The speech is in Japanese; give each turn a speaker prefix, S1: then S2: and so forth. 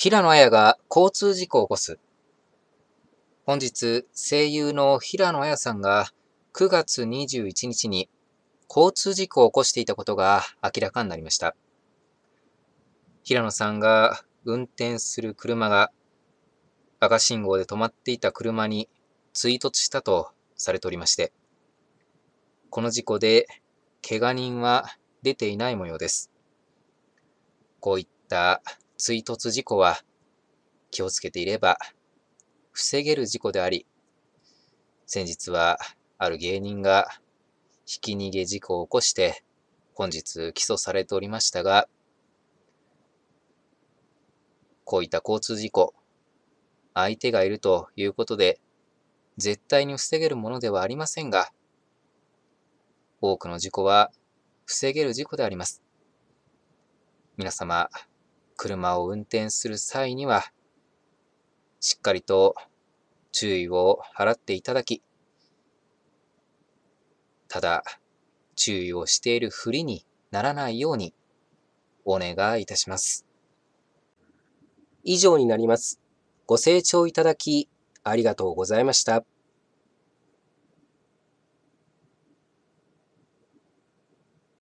S1: 平野綾が交通事故を起こす。本日、声優の平野綾さんが9月21日に交通事故を起こしていたことが明らかになりました。平野さんが運転する車が赤信号で止まっていた車に追突したとされておりまして、この事故で怪我人は出ていない模様です。こういった追突事故は気をつけていれば防げる事故であり、先日はある芸人がひき逃げ事故を起こして本日起訴されておりましたが、こういった交通事故、相手がいるということで、絶対に防げるものではありませんが、多くの事故は防げる事故であります。皆様、車を運転する際には、しっかりと注意を払っていただき、ただ、注意をしているふりにならないように、お願いいたします。以上になります。ご清聴いただき、ありがとうございました。